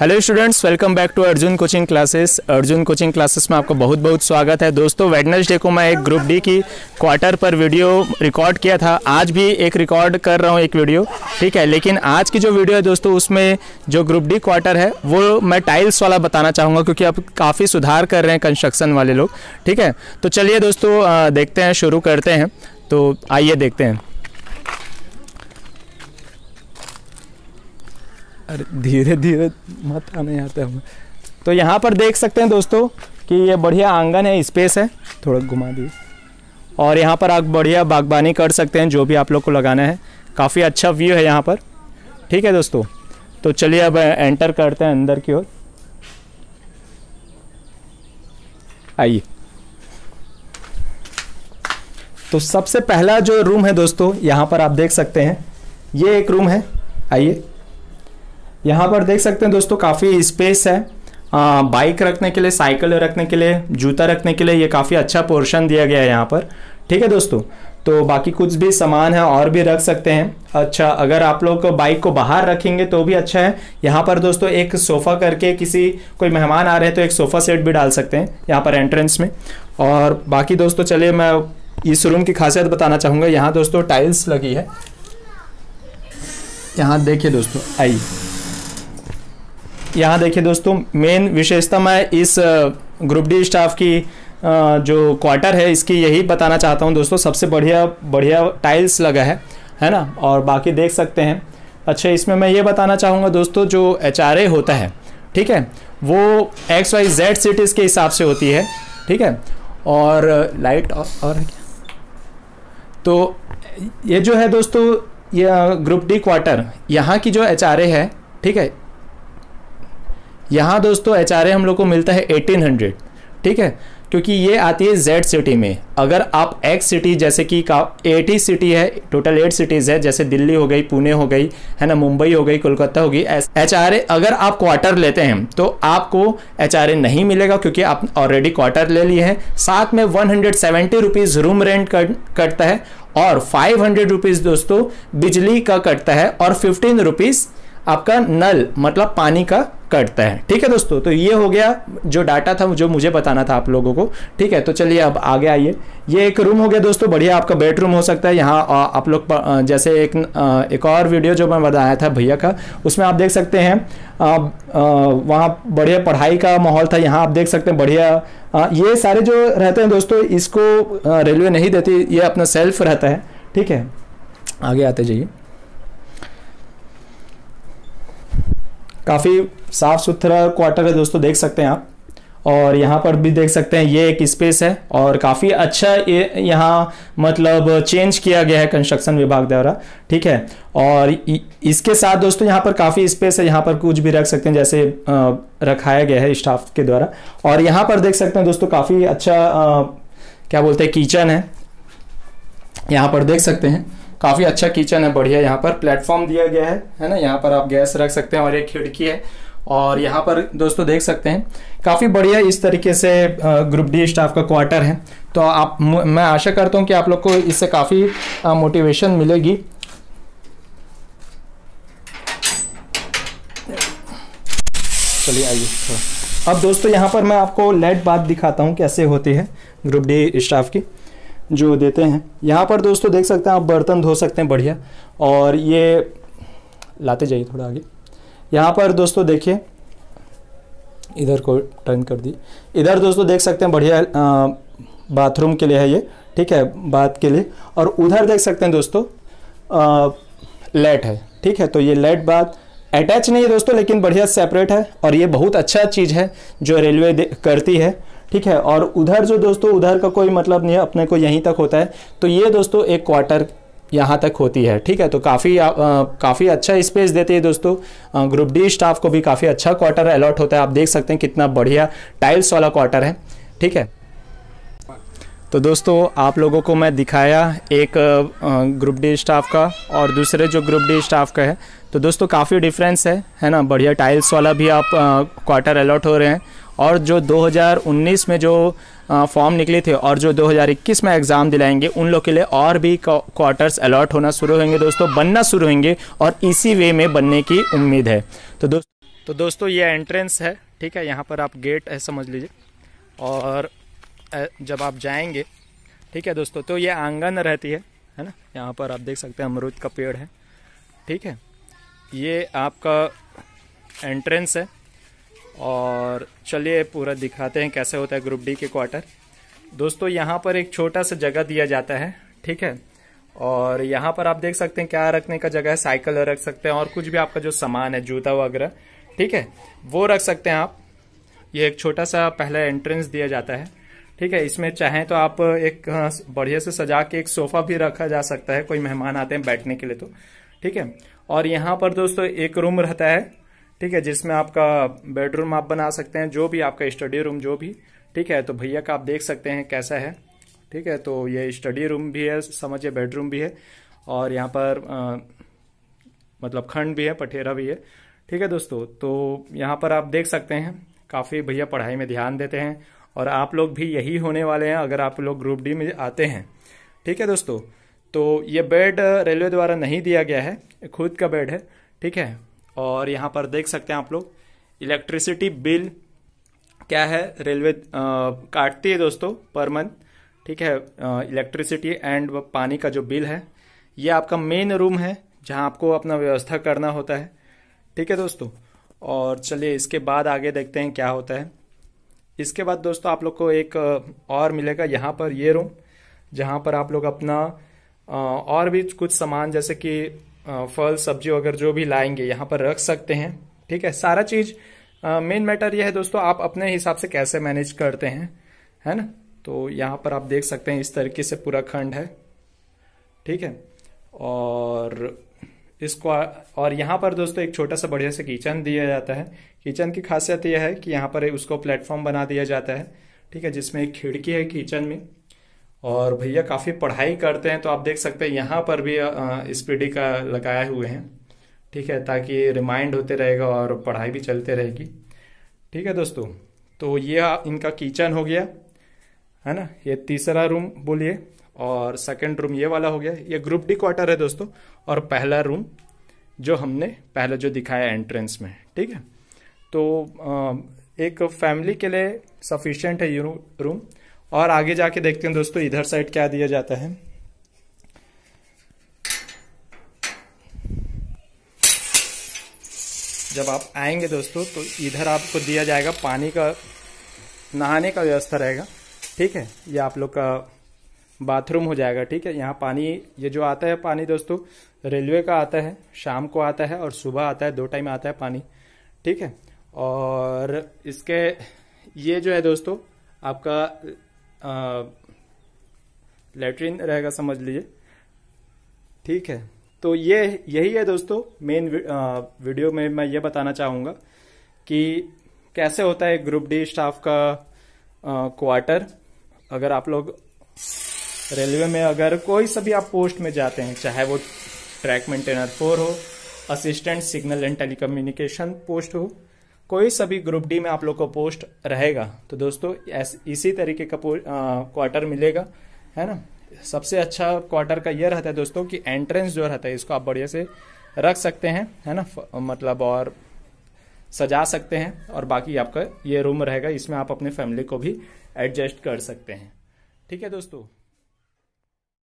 hello students welcome back to Arjun coaching classes Arjun coaching classes में आपका बहुत बहुत स्वागत है दोस्तों वेडनेसडे को मैं एक ग्रुप डी की क्वार्टर पर वीडियो रिकॉर्ड किया था आज भी एक रिकॉर्ड कर रहा हूँ एक वीडियो ठीक है लेकिन आज की जो वीडियो है दोस्तों उसमें जो ग्रुप डी क्वार्टर है वो मैं टाइल्स वाला बताना चाहूँगा क्योंकि अब काफ़ी सुधार कर रहे हैं कंस्ट्रक्शन वाले लोग ठीक है तो चलिए दोस्तों देखते हैं शुरू करते हैं तो आइए देखते हैं अरे धीरे धीरे मत आने आते हमें तो यहाँ पर देख सकते हैं दोस्तों कि ये बढ़िया आंगन है स्पेस है थोड़ा घुमा दिए और यहाँ पर आप बढ़िया बागबानी कर सकते हैं जो भी आप लोग को लगाना है काफ़ी अच्छा व्यू है यहाँ पर ठीक है दोस्तों तो चलिए अब एंटर करते हैं अंदर की ओर आइए तो सबसे पहला जो रूम है दोस्तों यहाँ पर आप देख सकते हैं ये एक रूम है आइए यहाँ पर देख सकते हैं दोस्तों काफ़ी स्पेस है बाइक रखने के लिए साइकिल रखने के लिए जूता रखने के लिए ये काफ़ी अच्छा पोर्शन दिया गया है यहाँ पर ठीक है दोस्तों तो बाकी कुछ भी सामान है और भी रख सकते हैं अच्छा अगर आप लोग बाइक को बाहर रखेंगे तो भी अच्छा है यहाँ पर दोस्तों एक सोफ़ा करके किसी कोई मेहमान आ रहे हैं तो एक सोफ़ा सेट भी डाल सकते हैं यहाँ पर एंट्रेंस में और बाकी दोस्तों चलिए मैं इस रूम की खासियत बताना चाहूँगा यहाँ दोस्तों टाइल्स लगी है यहाँ देखिए दोस्तों आइए यहाँ देखिए दोस्तों मेन विशेषता मैं इस ग्रुप डी स्टाफ की जो क्वार्टर है इसकी यही बताना चाहता हूँ दोस्तों सबसे बढ़िया बढ़िया टाइल्स लगा है है ना और बाकी देख सकते हैं अच्छा इसमें मैं ये बताना चाहूँगा दोस्तों जो एच होता है ठीक है वो एक्स वाई जेड सिटीज़ के हिसाब से होती है ठीक है और लाइट और, और है क्या तो ये जो है दोस्तों ये ग्रुप डी क्वार्टर यहाँ की जो एच है ठीक है यहाँ दोस्तों एच हम लोग को मिलता है 1800 ठीक है क्योंकि ये आती है जेड सिटी में अगर आप एक्स सिटी जैसे कि एट ही सिटी है टोटल एट सिटीज़ है जैसे दिल्ली हो गई पुणे हो गई है ना मुंबई हो गई कोलकाता हो गई एच अगर आप क्वार्टर लेते हैं तो आपको एच नहीं मिलेगा क्योंकि आप ऑलरेडी क्वार्टर ले लिए हैं साथ में वन हंड्रेड रूम रेंट कटता है और फाइव हंड्रेड रुपीज़ दोस्तों बिजली का कटता है और फिफ्टीन रुपीज़ आपका नल मतलब पानी का करता है ठीक है दोस्तों तो ये हो गया जो डाटा था जो मुझे बताना था आप लोगों को ठीक है तो चलिए अब आगे आइए ये एक रूम हो गया दोस्तों बढ़िया आपका बेडरूम हो सकता है यहाँ आप लोग जैसे एक एक और वीडियो जो मैं बताया था भैया का उसमें आप देख सकते हैं वहाँ बढ़िया पढ़ाई का माहौल था यहाँ आप देख सकते हैं बढ़िया ये सारे जो रहते हैं दोस्तों इसको रेलवे नहीं देती ये अपना सेल्फ रहता है ठीक है आगे आते जाइए काफ़ी साफ़ सुथरा क्वार्टर है दोस्तों देख सकते हैं आप और यहाँ पर भी देख सकते हैं ये एक स्पेस है और काफ़ी अच्छा ये यहाँ मतलब चेंज किया गया है कंस्ट्रक्शन विभाग द्वारा ठीक है और इसके साथ दोस्तों यहाँ पर काफ़ी स्पेस है यहाँ पर कुछ भी रख सकते हैं जैसे रखाया गया है स्टाफ के द्वारा और यहाँ पर देख सकते हैं दोस्तों काफ़ी अच्छा क्या बोलते हैं किचन है यहाँ पर देख सकते हैं काफ़ी अच्छा किचन है बढ़िया यहाँ पर प्लेटफॉर्म दिया गया है है ना यहाँ पर आप गैस रख सकते हैं और एक खिड़की है और यहाँ पर दोस्तों देख सकते हैं काफ़ी बढ़िया इस तरीके से ग्रुप डी स्टाफ का क्वार्टर है तो आप मैं आशा करता हूँ कि आप लोग को इससे काफ़ी मोटिवेशन मिलेगी चलिए आइए अब दोस्तों यहाँ पर मैं आपको लेट बात दिखाता हूँ कैसे होती है ग्रुप डी स्टाफ की जो देते हैं यहाँ पर दोस्तों देख सकते हैं आप बर्तन धो सकते हैं बढ़िया और ये लाते जाइए थोड़ा आगे यहाँ पर दोस्तों देखिए इधर को टर्न कर दी इधर दोस्तों देख सकते हैं बढ़िया बाथरूम के लिए है ये ठीक है बात के लिए और उधर देख सकते हैं दोस्तों लेट है ठीक है तो ये लेट बात अटैच नहीं है दोस्तों लेकिन बढ़िया सेपरेट है और ये बहुत अच्छा चीज़ है जो रेलवे करती है ठीक है और उधर जो दोस्तों उधर का कोई मतलब नहीं है अपने को यहीं तक होता है तो ये दोस्तों एक क्वार्टर यहाँ तक होती है ठीक है तो काफ़ी काफ़ी अच्छा स्पेस देती है दोस्तों आ, ग्रुप डी स्टाफ को भी काफ़ी अच्छा क्वार्टर अलॉट होता है आप देख सकते हैं कितना बढ़िया टाइल्स वाला क्वार्टर है ठीक है तो दोस्तों आप लोगों को मैं दिखाया एक ग्रुप डी स्टाफ का और दूसरे जो ग्रुप डी स्टाफ का है तो दोस्तों काफ़ी डिफरेंस है है ना बढ़िया टाइल्स वाला भी आप क्वार्टर अलॉट हो रहे हैं और जो 2019 में जो फॉर्म निकले थे और जो 2021 में एग्ज़ाम दिलाएंगे उन लोग के लिए और भी क्वार्टर्स अलॉट होना शुरू होंगे दोस्तों बनना शुरू होंगे और इसी वे में बनने की उम्मीद है तो दोस्त तो दोस्तों ये एंट्रेंस है ठीक है यहाँ पर आप गेट है समझ लीजिए और जब आप जाएंगे ठीक है दोस्तों तो ये आंगन रहती है है ना यहाँ पर आप देख सकते हैं अमरूद का पेड़ है ठीक है ये आपका एंट्रेंस है और चलिए पूरा दिखाते हैं कैसे होता है ग्रुप डी के क्वार्टर दोस्तों यहाँ पर एक छोटा सा जगह दिया जाता है ठीक है और यहाँ पर आप देख सकते हैं क्या रखने का जगह है साइकिल रख सकते हैं और कुछ भी आपका जो सामान है जूता वगैरह ठीक है वो रख सकते हैं आप ये एक छोटा सा पहला एंट्रेंस दिया जाता है ठीक है इसमें चाहें तो आप एक बढ़िया से सजा के एक सोफा भी रखा जा सकता है कोई मेहमान आते हैं बैठने के लिए तो ठीक है और यहाँ पर दोस्तों एक रूम रहता है ठीक है जिसमें आपका बेडरूम आप बना सकते हैं जो भी आपका स्टडी रूम जो भी ठीक है तो भैया का आप देख सकते हैं कैसा है ठीक है तो ये स्टडी रूम भी है समझिए बेडरूम भी है और यहाँ पर आ, मतलब खंड भी है पठेरा भी है ठीक है दोस्तों तो यहाँ पर आप देख सकते हैं काफ़ी भैया पढ़ाई में ध्यान देते हैं और आप लोग भी यही होने वाले हैं अगर आप लोग ग्रुप डी में आते हैं ठीक है दोस्तों तो ये बेड रेलवे द्वारा नहीं दिया गया है खुद का बेड है ठीक है और यहाँ पर देख सकते हैं आप लोग इलेक्ट्रिसिटी बिल क्या है रेलवे काटती है दोस्तों पर मंथ ठीक है इलेक्ट्रिसिटी एंड पानी का जो बिल है ये आपका मेन रूम है जहाँ आपको अपना व्यवस्था करना होता है ठीक है दोस्तों और चलिए इसके बाद आगे देखते हैं क्या होता है इसके बाद दोस्तों आप लोग को एक और मिलेगा यहाँ पर ये रूम जहाँ पर आप लोग अपना और भी कुछ सामान जैसे कि फल सब्जी वगैरह जो भी लाएंगे यहाँ पर रख सकते हैं ठीक है सारा चीज मेन मैटर यह है दोस्तों आप अपने हिसाब से कैसे मैनेज करते हैं है ना तो यहाँ पर आप देख सकते हैं इस तरीके से पूरा खंड है ठीक है और इसको और यहाँ पर दोस्तों एक छोटा सा बढ़िया सा किचन दिया जाता है किचन की खासियत यह है कि यहाँ पर उसको प्लेटफॉर्म बना दिया जाता है ठीक है जिसमें एक खिड़की है किचन में और भैया काफ़ी पढ़ाई करते हैं तो आप देख सकते हैं यहाँ पर भी स्पीडी का लगाए हुए हैं ठीक है ताकि रिमाइंड होते रहेगा और पढ़ाई भी चलते रहेगी ठीक है दोस्तों तो ये इनका किचन हो गया है ना ये तीसरा रूम बोलिए और सेकंड रूम ये वाला हो गया ये ग्रुप डी क्वार्टर है दोस्तों और पहला रूम जो हमने पहले जो दिखाया एंट्रेंस में ठीक है तो एक फैमिली के लिए सफिशेंट है ये रूम और आगे जाके देखते हैं दोस्तों इधर साइड क्या दिया जाता है जब आप आएंगे दोस्तों तो इधर आपको दिया जाएगा पानी का नहाने का व्यवस्था रहेगा ठीक है ये आप लोग का बाथरूम हो जाएगा ठीक है यहाँ पानी ये जो आता है पानी दोस्तों रेलवे का आता है शाम को आता है और सुबह आता है दो टाइम आता है पानी ठीक है और इसके ये जो है दोस्तों आपका लेटरिन रहेगा समझ लीजिए ठीक है तो ये यही है दोस्तों मेन वीडियो में मैं ये बताना चाहूँगा कि कैसे होता है ग्रुप डी स्टाफ का क्वार्टर अगर आप लोग रेलवे में अगर कोई सभी आप पोस्ट में जाते हैं चाहे वो ट्रैक मेंटेनर फोर हो assistant signal and telecommunication post हो कोई सभी ग्रुप डी में आप लोग को पोस्ट रहेगा तो दोस्तों इसी तरीके का क्वार्टर मिलेगा है ना सबसे अच्छा क्वार्टर का यह रहता है दोस्तों कि एंट्रेंस जो रहता है इसको आप बढ़िया से रख सकते हैं है ना मतलब और सजा सकते हैं और बाकी आपका ये रूम रहेगा इसमें आप अपने फैमिली को भी एडजस्ट कर सकते हैं ठीक है दोस्तों